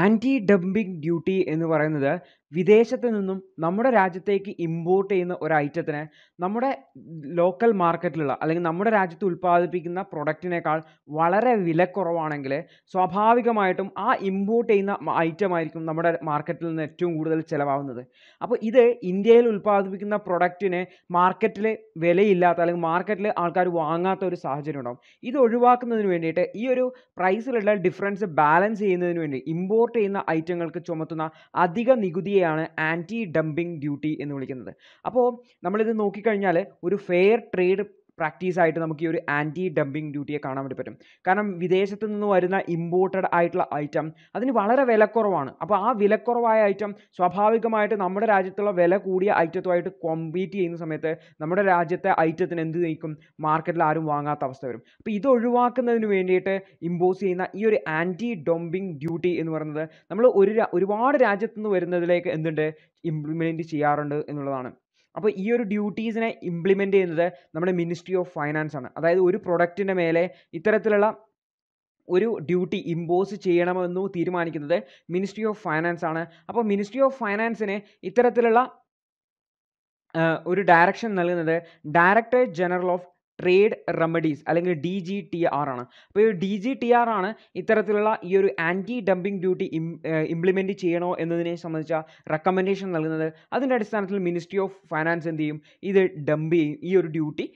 anti dumping duty എന്ന് പറയുന്നത് വിദേശത്ത് നിന്നും നമ്മുടെ രാജ്യത്തേക്ക് ഇമ്പോർട്ട് ചെയ്യുന്ന ഒരു ഐറ്റത്തിനെ നമ്മുടെ ലോക്കൽ മാർക്കറ്റിലുള്ള അല്ലെങ്കിൽ നമ്മുടെ രാജ്യത്ത് ഉൽപ്പാദിപ്പിക്കുന്ന പ്രൊഡക്റ്റിനേക്കാൾ വളരെ വിലക്കുറവാണെങ്കിൽ സ്വാഭാവികമായിട്ടും ആ ഇമ്പോർട്ട് ചെയ്യുന്ന ഐറ്റമായിരിക്കും നമ്മുടെ മാർക്കറ്റിൽ നിന്ന് ഏറ്റവും കൂടുതൽ ചിലവാകുന്നത് അപ്പോൾ ഇത് ഇന്ത്യയിൽ ഉൽപ്പാദിപ്പിക്കുന്ന പ്രൊഡക്റ്റിന് മാർക്കറ്റിൽ വിലയില്ലാത്ത അല്ലെങ്കിൽ മാർക്കറ്റിൽ ആൾക്കാർ വാങ്ങാത്ത ഒരു സാഹചര്യം ഉണ്ടാകും ഇത് ഒഴിവാക്കുന്നതിന് വേണ്ടിയിട്ട് ഈ ഒരു പ്രൈസിലുള്ള ഡിഫറൻസ് ബാലൻസ് ചെയ്യുന്നതിന് വേണ്ടി ഇമ്പോർട്ട് ചെയ്യുന്ന ഐറ്റങ്ങൾക്ക് ചുമത്തുന്ന അധിക നികുതിയെ ഇന്ത്യയാണ് ആൻറ്റി ഡംപിങ് ഡ്യൂട്ടി എന്ന് വിളിക്കുന്നത് അപ്പോൾ നമ്മളിത് നോക്കിക്കഴിഞ്ഞാൽ ഒരു ഫെയർ ട്രേഡ് ആയിട്ട് നമുക്ക് ഈ ഒരു ആൻറ്റി ഡംപിങ് ഡ്യൂട്ടിയെ കാണാൻ വേണ്ടി പറ്റും കാരണം വിദേശത്ത് നിന്ന് വരുന്ന ഇമ്പോർട്ടഡ് ആയിട്ടുള്ള ഐറ്റം അതിന് വളരെ വിലക്കുറവാണ് അപ്പോൾ ആ വിലക്കുറവായ ഐറ്റം സ്വാഭാവികമായിട്ട് നമ്മുടെ രാജ്യത്തുള്ള വില കൂടിയ ഐറ്റത്തുമായിട്ട് കോമ്പീറ്റ് ചെയ്യുന്ന സമയത്ത് നമ്മുടെ രാജ്യത്തെ ഐറ്റത്തിന് എന്ത് നയിക്കും മാർക്കറ്റിൽ ആരും വാങ്ങാത്ത അവസ്ഥ വരും അപ്പോൾ ഇത് ഒഴിവാക്കുന്നതിന് വേണ്ടിയിട്ട് ഇമ്പോസ് ചെയ്യുന്ന ഈ ഒരു ആൻറ്റി ഡംപിങ് ഡ്യൂട്ടി എന്ന് പറയുന്നത് നമ്മൾ ഒരു ഒരുപാട് രാജ്യത്തു നിന്ന് വരുന്നതിലേക്ക് എന്തുണ്ട് ഇംപ്ലിമെൻറ്റ് ചെയ്യാറുണ്ട് എന്നുള്ളതാണ് അപ്പോൾ ഈ ഒരു ഡ്യൂട്ടീസിനെ ഇംപ്ലിമെൻ്റ് ചെയ്യുന്നത് നമ്മുടെ മിനിസ്ട്രി ഓഫ് ഫൈനാൻസ് ആണ് അതായത് ഒരു പ്രൊഡക്റ്റിൻ്റെ മേലെ ഇത്തരത്തിലുള്ള ഒരു ഡ്യൂട്ടി ഇമ്പോസ് ചെയ്യണമെന്ന് തീരുമാനിക്കുന്നത് മിനിസ്ട്രി ഓഫ് ഫൈനാൻസ് ആണ് അപ്പോൾ മിനിസ്ട്രി ഓഫ് ഫൈനാൻസിന് ഇത്തരത്തിലുള്ള ഒരു ഡയറക്ഷൻ നൽകുന്നത് directorate general of trade remedies അല്ലെങ്കിൽ ഡി ജി ടി ആർ ആണ് അപ്പോൾ ഈ ഡി ജി ടി ആർ ആണ് ഇത്തരത്തിലുള്ള ഈ ഒരു ആൻറ്റി ഡംപിങ് ഡ്യൂട്ടി ഇംപ്ലിമെൻറ്റ് ചെയ്യണോ എന്നതിനെ സംബന്ധിച്ച റെക്കമെൻഡേഷൻ നൽകുന്നത് അതിൻ്റെ അടിസ്ഥാനത്തിൽ മിനിസ്ട്രി ഓഫ് ഫൈനാൻസ് എന്ത് ചെയ്യും ഇത് ഡംപ് ചെയ്യും ഈ ഒരു ഡ്യൂട്ടി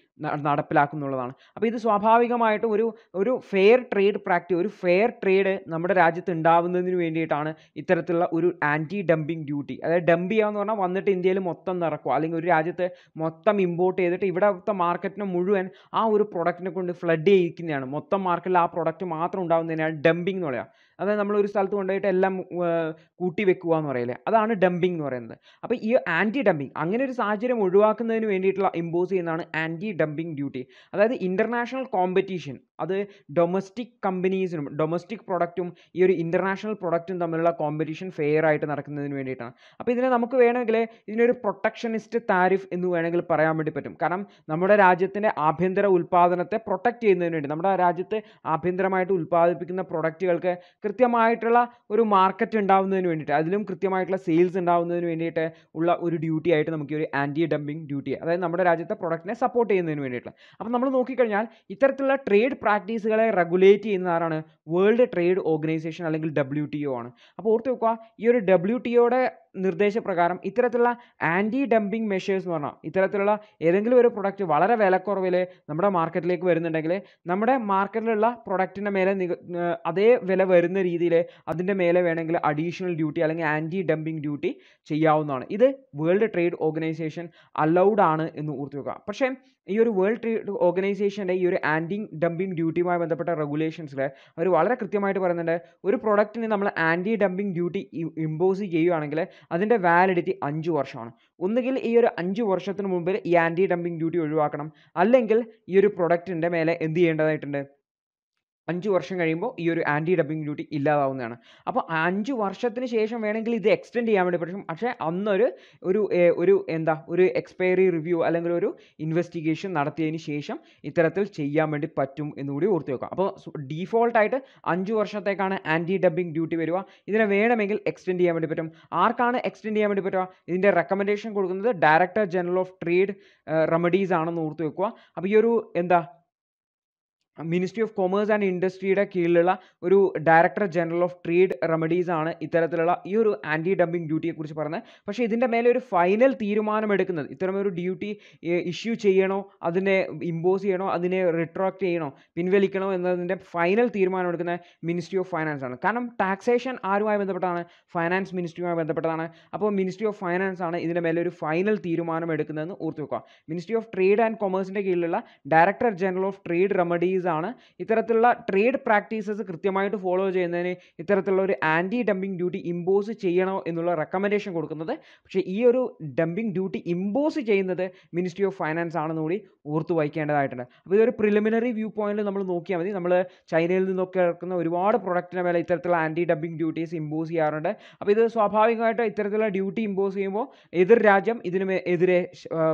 നടപ്പിലാക്കുന്നുള്ളതാണ് അപ്പോൾ ഇത് സ്വാഭാവികമായിട്ടും ഒരു ഒരു ഫെയർ ട്രേഡ് പ്രാക്ടീസ് ഒരു ഫെയർ ട്രേഡ് നമ്മുടെ രാജ്യത്ത് ഉണ്ടാവുന്നതിന് വേണ്ടിയിട്ടാണ് ഇത്തരത്തിലുള്ള ഒരു ആൻറ്റി ഡംപിങ് ഡ്യൂട്ടി അതായത് ഡംപ് ചെയ്യാമെന്ന് പറഞ്ഞാൽ വന്നിട്ട് ഇന്ത്യയിൽ മൊത്തം നിറക്കുക അല്ലെങ്കിൽ ഒരു രാജ്യത്ത് മൊത്തം ഇമ്പോർട്ട് ചെയ്തിട്ട് ഇവിടുത്തെ മാർക്കറ്റിനെ മുഴുവൻ ആ ഒരു പ്രൊഡക്റ്റിനെ കൊണ്ട് ഫ്ലഡ് ചെയ്യിക്കുന്നതാണ് മൊത്തം മാർക്കറ്റിൽ ആ പ്രൊഡക്റ്റ് മാത്രം ഉണ്ടാകുന്നതിനാണ് ഡംപിങ് എന്ന് പറയുക അതായത് നമ്മൾ ഒരു സ്ഥലത്ത് കൊണ്ടുപോയിട്ട് എല്ലാം കൂട്ടി വെക്കുക എന്ന് പറയില്ലേ അതാണ് ഡംപിംഗ് എന്ന് പറയുന്നത് അപ്പോൾ ഈ ആൻറ്റി ഡംപിംഗ് അങ്ങനെ ഒരു സാഹചര്യം ഒഴിവാക്കുന്നതിന് വേണ്ടിയിട്ടുള്ള ഇമ്പോസ് ചെയ്യുന്നതാണ് ആൻറ്റി ഡംപിംഗ് ഡ്യൂട്ടി അതായത് ഇൻ്റർനാഷണൽ കോമ്പറ്റീഷൻ അത് ഡൊമസ്റ്റിക് കമ്പനീസിനും ഡൊമസ്റ്റിക് പ്രൊഡക്റ്റും ഈ ഒരു ഇൻ്റർനാഷണൽ പ്രൊഡക്റ്റും തമ്മിലുള്ള കോമ്പറ്റീഷൻ ഫെയർ ആയിട്ട് നടക്കുന്നതിന് വേണ്ടിയിട്ടാണ് അപ്പോൾ ഇതിനെ നമുക്ക് വേണമെങ്കിൽ ഇതിനൊരു പ്രൊട്ടക്ഷനിസ്റ്റ് താരിഫ് എന്ന് വേണമെങ്കിൽ പറയാൻ വേണ്ടി പറ്റും കാരണം നമ്മുടെ രാജ്യത്തിൻ്റെ ആഭ്യന്തര ഉൽപ്പാദനത്തെ പ്രൊട്ടക്റ്റ് ചെയ്യുന്നതിന് വേണ്ടി നമ്മുടെ രാജ്യത്ത് ആഭ്യന്തരമായിട്ട് ഉൽപ്പാദിപ്പിക്കുന്ന പ്രൊഡക്റ്റുകൾക്ക് കൃത്യമായിട്ടുള്ള ഒരു മാർക്കറ്റ് ഉണ്ടാവുന്നതിന് വേണ്ടിയിട്ട് അതിലും കൃത്യമായിട്ടുള്ള സെയിൽസ് ഉണ്ടാവുന്നതിന് വേണ്ടിയിട്ട് ഉള്ള ഒരു ഡ്യൂട്ടി ആയിട്ട് നമുക്ക് ഒരു ആൻറ്റി ഡംപിങ് ഡ്യൂട്ടി അതായത് നമ്മുടെ രാജ്യത്തെ പ്രൊഡക്റ്റിനെ സപ്പോർട്ട് ചെയ്യുന്നതിന് വേണ്ടിയിട്ടുള്ള അപ്പോൾ നമ്മൾ നോക്കിക്കഴിഞ്ഞാൽ ഇത്തരത്തിലുള്ള ട്രേഡ് പ്രാക്ടീസുകളെ റെഗുലേറ്റ് ചെയ്യുന്ന ആരാണ് വേൾഡ് ട്രേഡ് ഓർഗനൈസേഷൻ അല്ലെങ്കിൽ ഡബ്ല്യു ടി ഒ ആണ് അപ്പോൾ ഓർത്ത് വെക്കുക ഈ ഒരു ഡബ്ല്യു ടി ഒയുടെ നിർദ്ദേശപ്രകാരം ഇത്തരത്തിലുള്ള ആൻറ്റി ഡംപിങ് മെഷേഴ്സ് എന്ന് പറഞ്ഞാൽ ഇത്തരത്തിലുള്ള ഏതെങ്കിലും ഒരു പ്രൊഡക്റ്റ് വളരെ വിലക്കുറവിൽ നമ്മുടെ മാർക്കറ്റിലേക്ക് വരുന്നുണ്ടെങ്കിൽ നമ്മുടെ മാർക്കറ്റിലുള്ള പ്രൊഡക്റ്റിൻ്റെ മേലെ അതേ വില വരുന്ന രീതിയിൽ അതിൻ്റെ മേലെ വേണമെങ്കിൽ അഡീഷണൽ ഡ്യൂട്ടി അല്ലെങ്കിൽ ആൻറ്റി ഡംപിങ് ഡ്യൂട്ടി ചെയ്യാവുന്നതാണ് ഇത് വേൾഡ് ട്രേഡ് ഓർഗനൈസേഷൻ അലൗഡ് ആണ് എന്ന് ഓർത്ത് വെക്കുക പക്ഷേ ഈ ഒരു വേൾഡ് ട്രേഡ് ഓർഗനൈസേഷൻ്റെ ഈ ഒരു ആൻറ്റി ഡംപിങ് ഡ്യൂട്ടിയുമായി ബന്ധപ്പെട്ട റെഗുലേഷൻസിൽ അവർ വളരെ കൃത്യമായിട്ട് പറയുന്നുണ്ട് ഒരു പ്രോഡക്റ്റിന് നമ്മൾ ആൻറ്റി ഡംപിങ് ഡ്യൂട്ടി ഇമ്പോസ് ചെയ്യുകയാണെങ്കിൽ അതിൻ്റെ വാലിഡിറ്റി അഞ്ച് വർഷമാണ് ഒന്നുകിൽ ഈ ഒരു അഞ്ച് വർഷത്തിന് മുമ്പിൽ ഈ ആൻറ്റി ഡംപിങ് ഡ്യൂട്ടി ഒഴിവാക്കണം അല്ലെങ്കിൽ ഈ ഒരു പ്രൊഡക്റ്റിൻ്റെ മേലെ എന്ത് ചെയ്യേണ്ടതായിട്ടുണ്ട് അഞ്ച് വർഷം കഴിയുമ്പോൾ ഈ ഒരു ആൻറ്റി ഡബിങ് ഡ്യൂട്ടി ഇല്ലാതാവുന്നതാണ് അപ്പോൾ അഞ്ച് വർഷത്തിന് ശേഷം വേണമെങ്കിൽ ഇത് എക്സ്റ്റെൻഡ് ചെയ്യാൻ വേണ്ടി പറ്റും പക്ഷേ അന്നൊരു ഒരു ഒരു എന്താ ഒരു എക്സ്പയറി റിവ്യൂ അല്ലെങ്കിൽ ഒരു ഇൻവെസ്റ്റിഗേഷൻ നടത്തിയതിന് ശേഷം ഇത്തരത്തിൽ ചെയ്യാൻ വേണ്ടി പറ്റും എന്നുകൂടി ഓർത്തി വെക്കാം അപ്പോൾ ഡീഫോൾട്ടായിട്ട് അഞ്ച് വർഷത്തേക്കാണ് ആൻറ്റി ഡബിങ് ഡ്യൂട്ടി വരിക ഇതിനെ വേണമെങ്കിൽ എക്സ്റ്റെൻഡ് ചെയ്യാൻ വേണ്ടി പറ്റും ആർക്കാണ് എക്സ്റ്റെൻഡ് ചെയ്യാൻ വേണ്ടി പറ്റുക ഇതിൻ്റെ റെക്കമെൻഡേഷൻ കൊടുക്കുന്നത് director general of trade remedies ആണെന്ന് ഓർത്തി വെക്കുക അപ്പോൾ ഈ ഒരു എന്താ മിനിസ്ട്രി ഓഫ് കൊമേഴ്സ് ആൻഡ് ഇൻഡസ്ട്രിയുടെ കീഴിലുള്ള ഒരു director general of trade remedies ആണ് ഇത്തരത്തിലുള്ള ഈ ഒരു ആൻറ്റി ഡംപിംഗ് ഡ്യൂട്ടിയെക്കുറിച്ച് പറയുന്നത് പക്ഷേ ഇതിൻ്റെ മേലെ ഒരു ഫൈനൽ തീരുമാനം എടുക്കുന്നത് ഇത്തരമൊരു ഡ്യൂട്ടി ഇഷ്യൂ ചെയ്യണോ അതിനെ ഇമ്പോസ് ചെയ്യണോ അതിനെ റിട്രാക്ട് ചെയ്യണോ പിൻവലിക്കണോ എന്നതിൻ്റെ ഫൈനൽ തീരുമാനം എടുക്കുന്ന മിനിസ്ട്രി ഓഫ് ഫൈനാൻസ് ആണ് കാരണം ടാക്സേഷൻ ആരുമായി ബന്ധപ്പെട്ടാണ് ഫൈനാൻസ് മിനിസ്ട്രിയുമായി ബന്ധപ്പെട്ടതാണ് അപ്പോൾ മിനിസ്ട്രി ഓഫ് ഫൈനാൻസ് ആണ് ഇതിൻ്റെ മേലെ ഒരു ഫൈനൽ തീരുമാനം എടുക്കുന്നതെന്ന് ഓർത്ത് വെക്കുക മിനിസ്ട്രി ഓഫ് ട്രേഡ് ആൻഡ് കൊമേഴ്സിൻ്റെ കീഴിലുള്ള director general of trade remedies കൺട്രീസാണ് ഇത്തരത്തിലുള്ള ട്രേഡ് പ്രാക്ടീസസ് കൃത്യമായിട്ട് ഫോളോ ചെയ്യുന്നതിന് ഇത്തരത്തിലുള്ള ഒരു ആൻറ്റി ഡംപിങ് ഡ്യൂട്ടി ഇമ്പോസ് ചെയ്യണോ എന്നുള്ള റെക്കമെൻഡേഷൻ കൊടുക്കുന്നത് പക്ഷേ ഈ ഒരു ഡംപിങ് ഡ്യൂട്ടി ഇമ്പോസ് ചെയ്യുന്നത് മിനിസ്ട്രി ഓഫ് ഫൈനാൻസ് ആണെന്ന് കൂടി ഓർത്ത് വായിക്കേണ്ടതായിട്ടുണ്ട് അപ്പോൾ ഇതൊരു പ്രിലിമിനറി വ്യൂ പോയിന്റിൽ നമ്മൾ നോക്കിയാൽ മതി നമ്മൾ ചൈനയിൽ നിന്നൊക്കെ ഇറക്കുന്ന ഒരുപാട് പ്രൊഡക്റ്റിന് മേലെ ഇത്തരത്തിലുള്ള ആൻറ്റി ഡംപിങ് ഡ്യൂട്ടീസ് ഇമ്പോസ് ചെയ്യാറുണ്ട് അപ്പോൾ ഇത് സ്വാഭാവികമായിട്ടും ഇത്തരത്തിലുള്ള ഡ്യൂട്ടി ഇമ്പോസ് ചെയ്യുമ്പോൾ എതിർ രാജ്യം ഇതിന് എതിരെ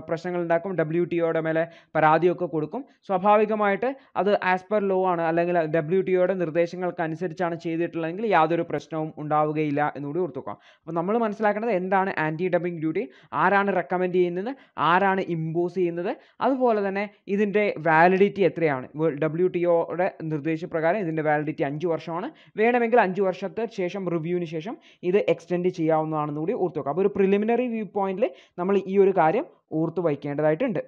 പ്രശ്നങ്ങൾ ഉണ്ടാക്കും ഡബ്ല്യു ടി ഒയുടെ മേലെ പരാതിയൊക്കെ കൊടുക്കും സ്വാഭാവികമായിട്ട് അത് ആസ് പെർ ലോ ആണ് അല്ലെങ്കിൽ ഡബ്ല്യു ടി ഒയുടെ നിർദ്ദേശങ്ങൾക്കനുസരിച്ചാണ് ചെയ്തിട്ടുള്ളതെങ്കിൽ യാതൊരു പ്രശ്നവും ഉണ്ടാവുകയില്ല എന്നുകൂടി ഓർത്തുക്കാം അപ്പോൾ നമ്മൾ മനസ്സിലാക്കേണ്ടത് എന്താണ് ആൻറ്റി ഡബിങ് ഡ്യൂട്ടി ആരാണ് റെക്കമെൻഡ് ചെയ്യുന്നത് ആരാണ് ഇമ്പോസ് ചെയ്യുന്നത് അതുപോലെ തന്നെ ഇതിൻ്റെ വാലിഡിറ്റി എത്രയാണ് ഡബ്ല്യു ടി ഒയുടെ നിർദ്ദേശപ്രകാരം ഇതിൻ്റെ വാലിഡിറ്റി അഞ്ച് വർഷമാണ് വേണമെങ്കിൽ അഞ്ച് വർഷത്തെ ശേഷം റിവ്യൂവിന് ശേഷം ഇത് എക്സ്റ്റെൻഡ് ചെയ്യാവുന്നതാണെന്നുകൂടി കൂടി ഓർത്തുവെക്കുക അപ്പോൾ ഒരു പ്രിലിമിനറി വ്യൂ പോയിന്റിൽ നമ്മൾ ഈ ഒരു കാര്യം ഓർത്തു വയ്ക്കേണ്ടതായിട്ടുണ്ട്